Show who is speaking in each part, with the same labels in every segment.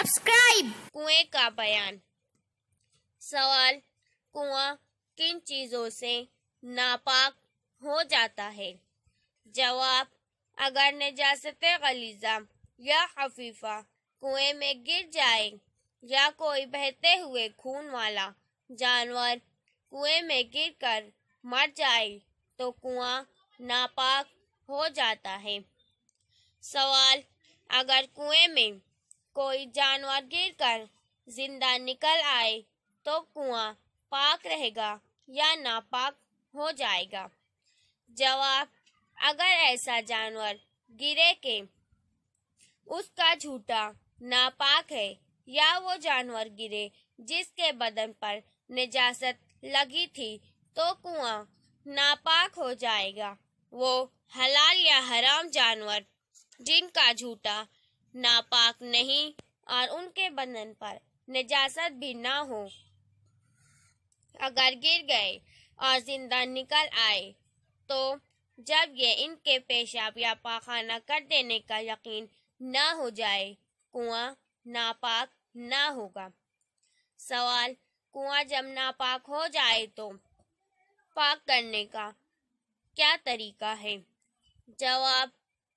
Speaker 1: subscribe कुएं का बयान सवाल कुआं किन चीजों से नापाक हो जाता है जवाब अगर निजात गलीजा या खफीफा कुएं में गिर जाए या कोई बहते हुए खून वाला जानवर कुएं में गिरकर मर जाए तो कुआं नापाक हो जाता है सवाल अगर कुएं में कोई जानवर गिर कर जिंदा निकल आए तो कुआं पाक रहेगा या नापाक हो जाएगा जवाब अगर ऐसा जानवर गिरे के उसका झूठा नापाक है या वो जानवर गिरे जिसके बदन पर निजासत लगी थी तो कुआं नापाक हो जाएगा वो हलाल या हराम जानवर जिनका झूठा नापाक नहीं और उनके बंधन पर नजासत भी ना हो अगर गिर गए और जिंदा निकल आए तो जब ये इनके पेशाब या पाखाना कर देने का यकीन ना हो जाए कुआं नापाक ना होगा सवाल कुआं जब नापाक हो जाए तो पाक करने का क्या तरीका है जवाब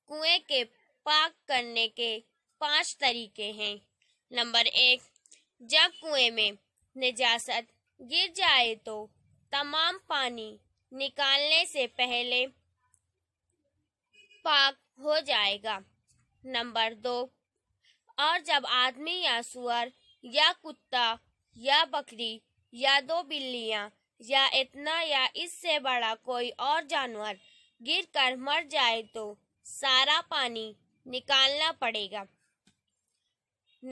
Speaker 1: कुएं के पाक करने के पांच तरीके हैं नंबर एक जब कुएं में निजासत गिर जाए तो तमाम पानी निकालने से पहले पाक हो जाएगा नंबर दो और जब आदमी या सुअर या कुत्ता या बकरी या दो बिल्लियां या इतना या इससे बड़ा कोई और जानवर गिरकर मर जाए तो सारा पानी निकालना पड़ेगा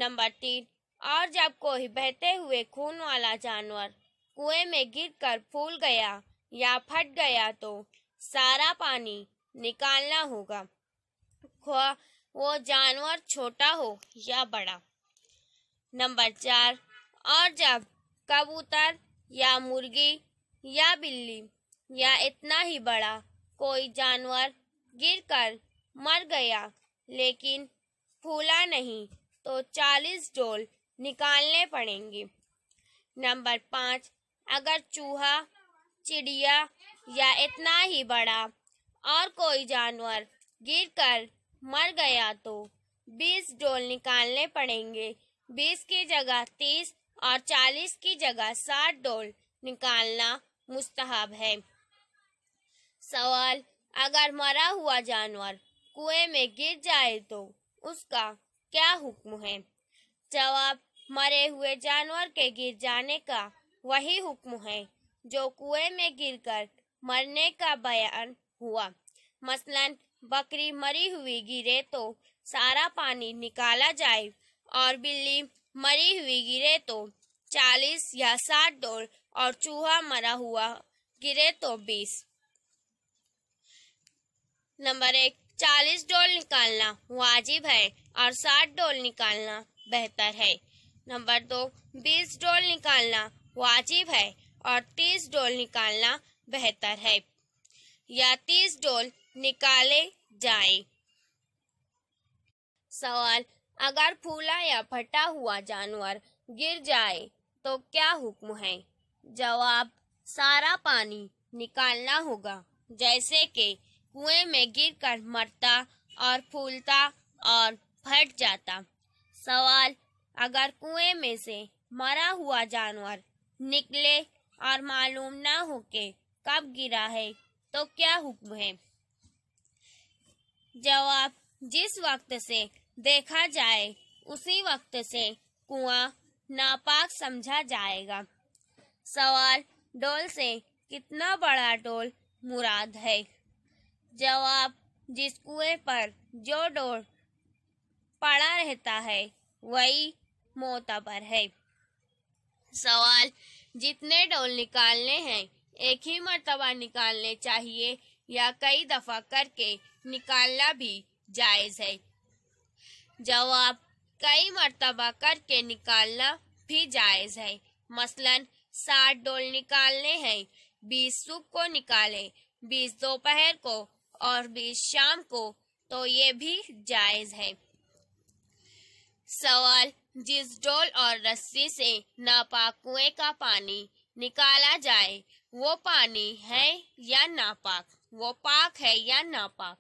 Speaker 1: नंबर तीन और जब कोई बहते हुए खून वाला जानवर कुएं में गिरकर फूल गया या फट गया तो सारा पानी निकालना होगा वो जानवर छोटा हो या बड़ा नंबर चार और जब कबूतर या मुर्गी या बिल्ली या इतना ही बड़ा कोई जानवर गिरकर मर गया लेकिन फूला नहीं तो चालीस डोल निकालने पड़ेंगे नंबर पाँच अगर चूहा चिड़िया या इतना ही बड़ा और कोई जानवर गिरकर मर गया तो बीस डोल निकालने पड़ेंगे बीस की जगह तीस और चालीस की जगह साठ डोल निकालना मुस्तहब है सवाल अगर मरा हुआ जानवर कुएं में गिर जाए तो उसका क्या हुक्म है जवाब मरे हुए जानवर के गिर जाने का वही हुक्म है जो कुएं में गिरकर मरने का बयान हुआ मसलन बकरी मरी हुई गिरे तो सारा पानी निकाला जाए और बिल्ली मरी हुई गिरे तो चालीस या साठ डोर और चूहा मरा हुआ गिरे तो बीस नंबर एक चालीस डोल निकालना वाजिब है और साठ डोल निकालना बेहतर है नंबर दो बीस डोल निकालना वाजिब है और तीस डोल निकालना बेहतर है या तीस डोल निकाले जाए सवाल अगर फूला या फटा हुआ जानवर गिर जाए तो क्या हुक्म है जवाब सारा पानी निकालना होगा जैसे कि कुएं में गिरकर मरता और फूलता और फट जाता सवाल अगर कुएं में से मरा हुआ जानवर निकले और मालूम ना हो के कब गिरा है तो क्या हुक्म है जवाब जिस वक्त से देखा जाए उसी वक्त से कुआं नापाक समझा जाएगा सवाल डोल से कितना बड़ा डोल मुराद है जवाब जिस कुएं पर जो डोर पड़ा रहता है वही मोताबर है सवाल जितने डोल निकालने हैं एक ही मरतबा निकालने चाहिए या कई दफा करके निकालना भी जायज है जवाब कई मरतबा करके निकालना भी जायज है मसलन साठ डोल निकालने हैं बीस सुबह को निकालें बीस दोपहर को और भी शाम को तो ये भी जायज़ है सवाल जिस डोल और रस्सी से नापाक कुएं का पानी निकाला जाए वो पानी है या नापाक वो पाक है या नापाक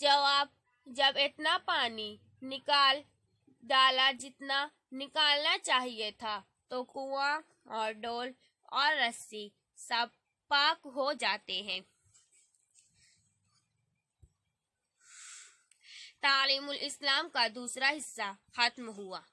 Speaker 1: जवाब जब इतना पानी निकाल डाला जितना निकालना चाहिए था तो कुआं और डोल और रस्सी सब पाक हो जाते हैं तालीम इस्लाम का दूसरा हिस्सा खत्म हुआ